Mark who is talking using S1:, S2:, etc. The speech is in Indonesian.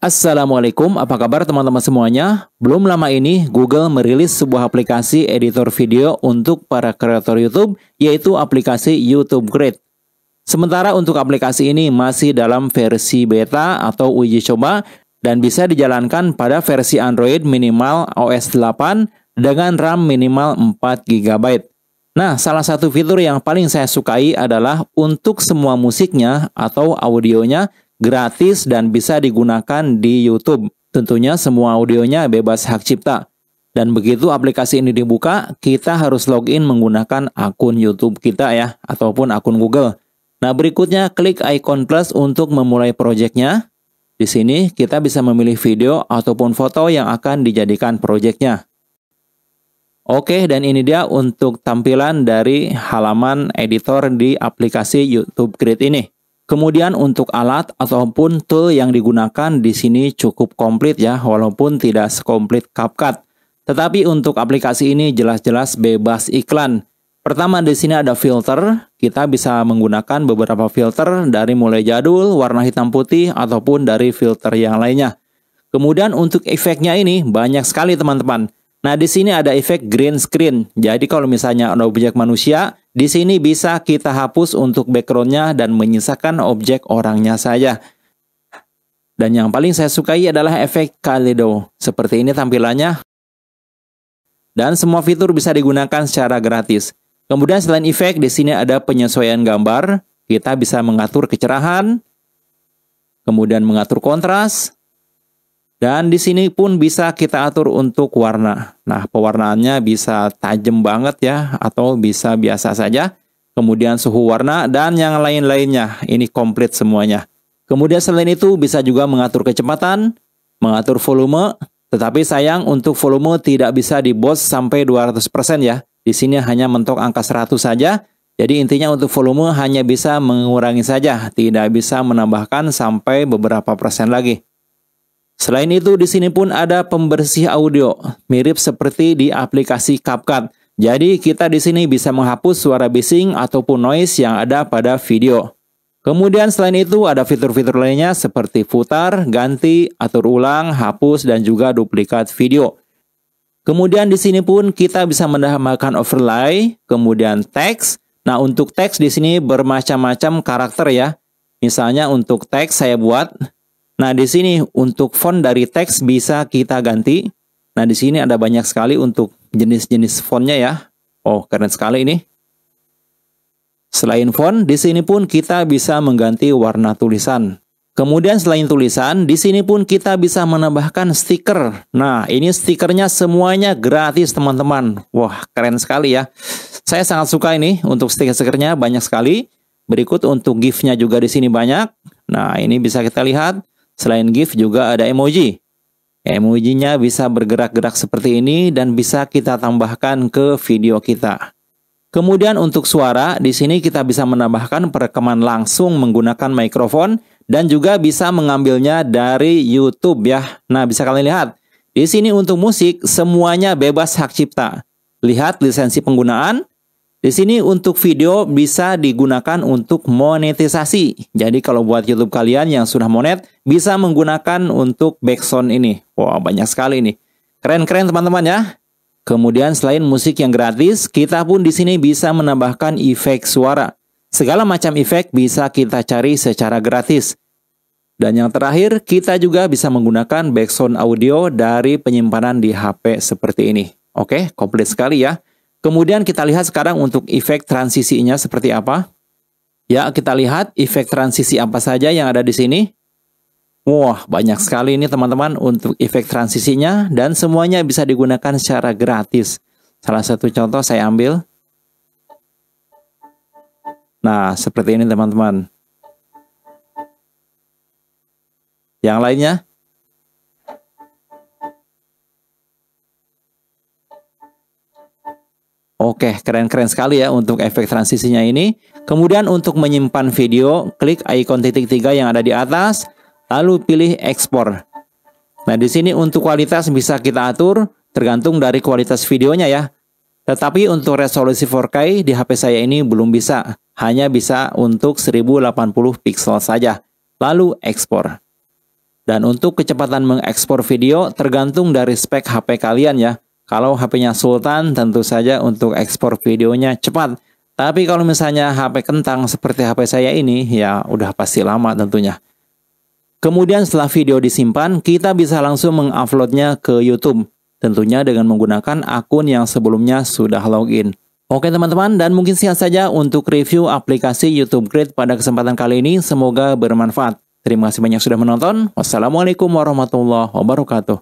S1: Assalamualaikum, apa kabar teman-teman semuanya? Belum lama ini Google merilis sebuah aplikasi editor video untuk para kreator YouTube, yaitu aplikasi YouTube Grid. Sementara untuk aplikasi ini masih dalam versi beta atau uji coba dan bisa dijalankan pada versi Android minimal OS 8 dengan RAM minimal 4 GB. Nah, salah satu fitur yang paling saya sukai adalah untuk semua musiknya atau audionya gratis dan bisa digunakan di YouTube. Tentunya semua audionya bebas hak cipta. Dan begitu aplikasi ini dibuka, kita harus login menggunakan akun YouTube kita ya, ataupun akun Google. Nah, berikutnya klik icon plus untuk memulai proyeknya. Di sini kita bisa memilih video ataupun foto yang akan dijadikan proyeknya. Oke, dan ini dia untuk tampilan dari halaman editor di aplikasi YouTube Create ini. Kemudian untuk alat ataupun tool yang digunakan di sini cukup komplit ya, walaupun tidak sekomplit CapCut. Tetapi untuk aplikasi ini jelas-jelas bebas iklan. Pertama di sini ada filter, kita bisa menggunakan beberapa filter dari mulai jadul, warna hitam putih, ataupun dari filter yang lainnya. Kemudian untuk efeknya ini banyak sekali teman-teman. Nah di sini ada efek green screen, jadi kalau misalnya ada objek manusia, di sini bisa kita hapus untuk backgroundnya dan menyisakan objek orangnya saja. Dan yang paling saya sukai adalah efek Kaleido. Seperti ini tampilannya. Dan semua fitur bisa digunakan secara gratis. Kemudian selain efek, di sini ada penyesuaian gambar. Kita bisa mengatur kecerahan, kemudian mengatur kontras, dan di sini pun bisa kita atur untuk warna. Nah, pewarnaannya bisa tajam banget ya, atau bisa biasa saja. Kemudian suhu warna dan yang lain-lainnya. Ini komplit semuanya. Kemudian selain itu bisa juga mengatur kecepatan, mengatur volume. Tetapi sayang untuk volume tidak bisa di boost sampai 200% ya. Di sini hanya mentok angka 100 saja. Jadi intinya untuk volume hanya bisa mengurangi saja, tidak bisa menambahkan sampai beberapa persen lagi. Selain itu, di sini pun ada pembersih audio, mirip seperti di aplikasi CapCut. Jadi, kita di sini bisa menghapus suara bising ataupun noise yang ada pada video. Kemudian selain itu ada fitur-fitur lainnya seperti putar, ganti, atur ulang, hapus, dan juga duplikat video. Kemudian di sini pun kita bisa menambahkan overlay, kemudian teks. Nah, untuk teks di sini bermacam-macam karakter ya. Misalnya untuk teks saya buat Nah, di sini untuk font dari teks bisa kita ganti. Nah, di sini ada banyak sekali untuk jenis-jenis fontnya ya. Oh, keren sekali ini. Selain font, di sini pun kita bisa mengganti warna tulisan. Kemudian selain tulisan, di sini pun kita bisa menambahkan stiker. Nah, ini stikernya semuanya gratis, teman-teman. Wah, keren sekali ya. Saya sangat suka ini untuk stiker-stikernya banyak sekali. Berikut untuk gift juga di sini banyak. Nah, ini bisa kita lihat. Selain GIF juga ada emoji. Emojinya bisa bergerak-gerak seperti ini dan bisa kita tambahkan ke video kita. Kemudian untuk suara, di sini kita bisa menambahkan perekaman langsung menggunakan mikrofon dan juga bisa mengambilnya dari YouTube ya. Nah, bisa kalian lihat. Di sini untuk musik semuanya bebas hak cipta. Lihat lisensi penggunaan, di sini untuk video bisa digunakan untuk monetisasi. Jadi kalau buat YouTube kalian yang sudah monet, bisa menggunakan untuk backsound ini. Wah, wow, banyak sekali ini, Keren-keren teman-teman ya. Kemudian selain musik yang gratis, kita pun di sini bisa menambahkan efek suara. Segala macam efek bisa kita cari secara gratis. Dan yang terakhir, kita juga bisa menggunakan backsound audio dari penyimpanan di HP seperti ini. Oke, komplit sekali ya. Kemudian kita lihat sekarang untuk efek transisinya seperti apa. Ya, kita lihat efek transisi apa saja yang ada di sini. Wah, banyak sekali ini teman-teman untuk efek transisinya dan semuanya bisa digunakan secara gratis. Salah satu contoh saya ambil. Nah, seperti ini teman-teman. Yang lainnya, Oke, keren-keren sekali ya untuk efek transisinya ini. Kemudian untuk menyimpan video, klik ikon titik tiga yang ada di atas, lalu pilih ekspor. Nah, di sini untuk kualitas bisa kita atur tergantung dari kualitas videonya ya. Tetapi untuk resolusi 4K di HP saya ini belum bisa, hanya bisa untuk 1080 pixel saja. Lalu ekspor. Dan untuk kecepatan mengekspor video tergantung dari spek HP kalian ya. Kalau HP-nya Sultan, tentu saja untuk ekspor videonya cepat. Tapi kalau misalnya HP kentang seperti HP saya ini, ya udah pasti lama tentunya. Kemudian setelah video disimpan, kita bisa langsung menguploadnya ke YouTube. Tentunya dengan menggunakan akun yang sebelumnya sudah login. Oke teman-teman, dan mungkin sekian saja untuk review aplikasi YouTube Grid pada kesempatan kali ini. Semoga bermanfaat. Terima kasih banyak sudah menonton. Wassalamualaikum warahmatullahi wabarakatuh.